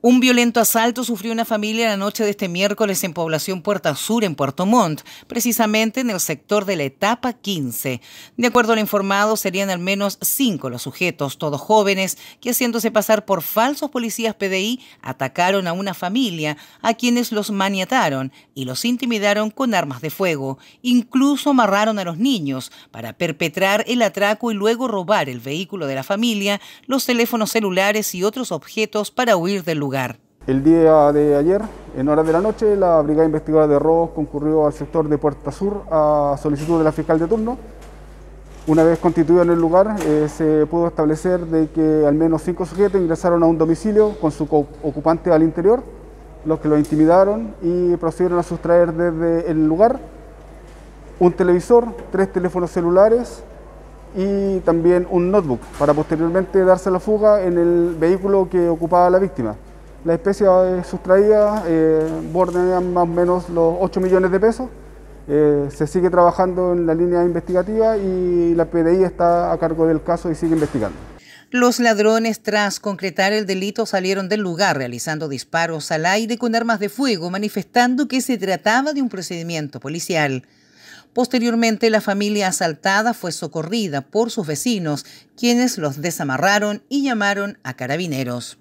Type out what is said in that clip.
Un violento asalto sufrió una familia la noche de este miércoles en población Puerta Sur, en Puerto Montt, precisamente en el sector de la etapa 15. De acuerdo a lo informado, serían al menos cinco los sujetos, todos jóvenes, que haciéndose pasar por falsos policías PDI, atacaron a una familia, a quienes los maniataron y los intimidaron con armas de fuego. Incluso amarraron a los niños para perpetrar el atraco y luego robar el vehículo de la familia, los teléfonos celulares y otros objetos para huir del lugar. El día de ayer, en horas de la noche, la Brigada Investigadora de Robos concurrió al sector de Puerta Sur a solicitud de la fiscal de turno. Una vez constituido en el lugar, eh, se pudo establecer de que al menos cinco sujetos ingresaron a un domicilio con su ocupante al interior, los que lo intimidaron y procedieron a sustraer desde el lugar un televisor, tres teléfonos celulares, y también un notebook para posteriormente darse la fuga en el vehículo que ocupaba la víctima. La especie eh, sustraída eh, bordean más o menos los 8 millones de pesos. Eh, se sigue trabajando en la línea investigativa y la PDI está a cargo del caso y sigue investigando. Los ladrones, tras concretar el delito, salieron del lugar realizando disparos al aire con armas de fuego, manifestando que se trataba de un procedimiento policial. Posteriormente, la familia asaltada fue socorrida por sus vecinos, quienes los desamarraron y llamaron a carabineros.